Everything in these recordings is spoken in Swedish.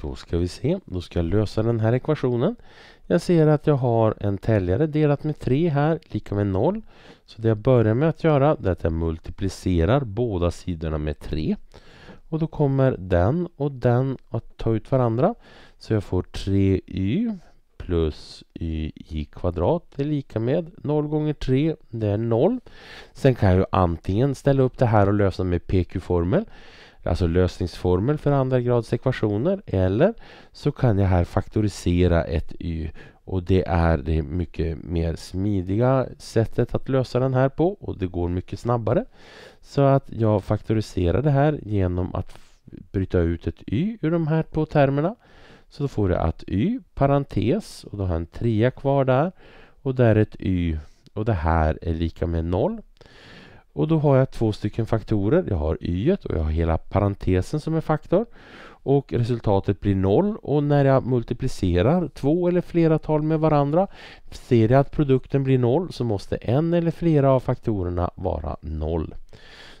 Då ska vi se, då ska jag lösa den här ekvationen. Jag ser att jag har en täljare delat med 3 här, lika med 0. Så det jag börjar med att göra är att jag multiplicerar båda sidorna med 3. Och då kommer den och den att ta ut varandra. Så jag får 3y plus y i kvadrat är lika med 0 gånger 3, det är 0. Sen kan jag ju antingen ställa upp det här och lösa med pq-formel alltså lösningsformel för andra grads ekvationer. Eller så kan jag här faktorisera ett y och det är det mycket mer smidiga sättet att lösa den här på och det går mycket snabbare. Så att jag faktoriserar det här genom att bryta ut ett y ur de här två termerna. Så då får jag att y parentes och då har jag en trea kvar där och där är ett y och det här är lika med noll. Och då har jag två stycken faktorer. Jag har y och jag har hela parentesen som en faktor. Och resultatet blir noll och när jag multiplicerar två eller flera tal med varandra ser jag att produkten blir noll så måste en eller flera av faktorerna vara noll.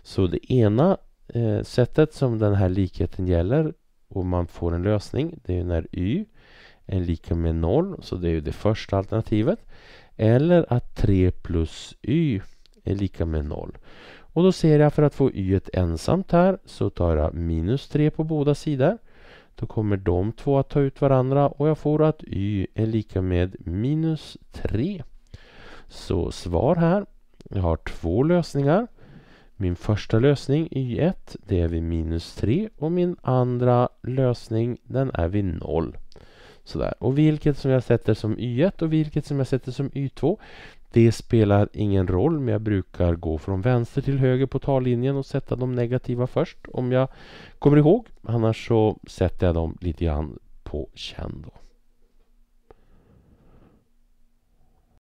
Så det ena eh, sättet som den här likheten gäller och man får en lösning det är när y är lika med noll så det är det första alternativet. Eller att 3 plus y är lika med 0. Och då ser jag för att få y ensamt här så tar jag minus 3 på båda sidor. Då kommer de två att ta ut varandra och jag får att y är lika med minus 3. Så svar här. Jag har två lösningar. Min första lösning y1 det är vid minus 3 och min andra lösning den är vid 0. Sådär. Och vilket som jag sätter som y1 och vilket som jag sätter som y2 det spelar ingen roll, men jag brukar gå från vänster till höger på tallinjen och sätta de negativa först om jag kommer ihåg. Annars så sätter jag dem lite grann på känn. Då.